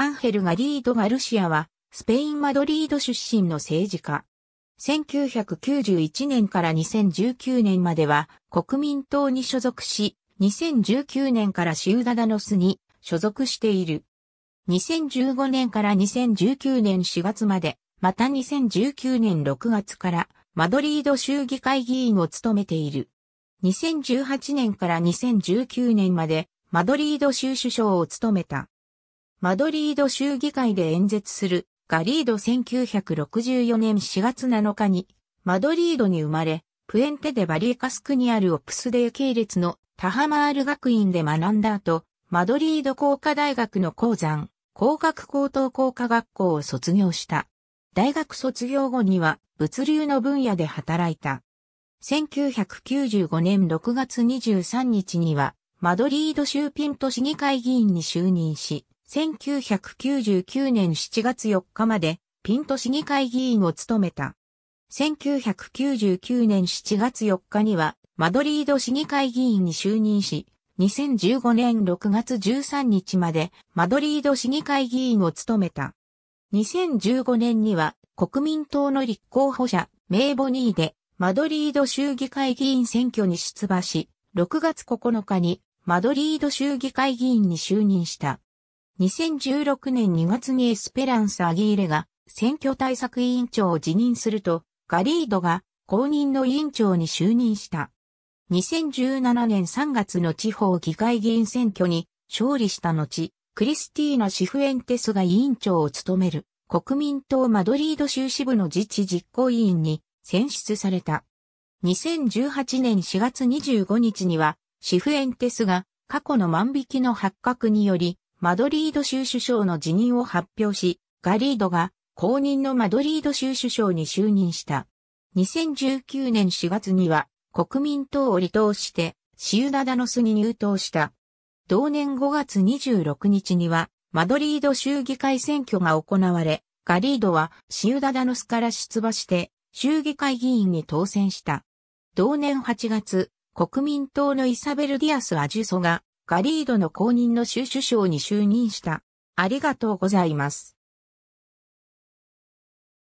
アンヘル・ガリード・ガルシアは、スペイン・マドリード出身の政治家。1991年から2019年までは国民党に所属し、2019年からシウダダノスに所属している。2015年から2019年4月まで、また2019年6月からマドリード州議会議員を務めている。2018年から2019年までマドリード州首相を務めた。マドリード州議会で演説するガリード1964年4月7日にマドリードに生まれ、プエンテデバリエカスクにあるオプスデー系列のタハマール学院で学んだ後、マドリード工科大学の鉱山、工学高等工科学校を卒業した。大学卒業後には物流の分野で働いた。1995年6月23日にはマドリード州ピント市議会議員に就任し、1999年7月4日までピント市議会議員を務めた。1999年7月4日にはマドリード市議会議員に就任し、2015年6月13日までマドリード市議会議員を務めた。2015年には国民党の立候補者名簿2位でマドリード州議会議員選挙に出馬し、6月9日にマドリード州議会議員に就任した。2016年2月にエスペランス・アギーレが選挙対策委員長を辞任すると、ガリードが公認の委員長に就任した。2017年3月の地方議会議員選挙に勝利した後、クリスティーナ・シフエンテスが委員長を務める国民党マドリード州支部の自治実行委員に選出された。2018年4月25日にはシフエンテスが過去の万引きの発覚によりマドリード州首相の辞任を発表し、ガリードが公認のマドリード州首相に就任した。2019年4月には国民党を離党してシウダダノスに入党した。同年5月26日にはマドリード州議会選挙が行われ、ガリードはシウダダノスから出馬して州議会議員に当選した。同年8月、国民党のイサベル・ディアス・アジュソがガリードの公認の州首相に就任した。ありがとうございます。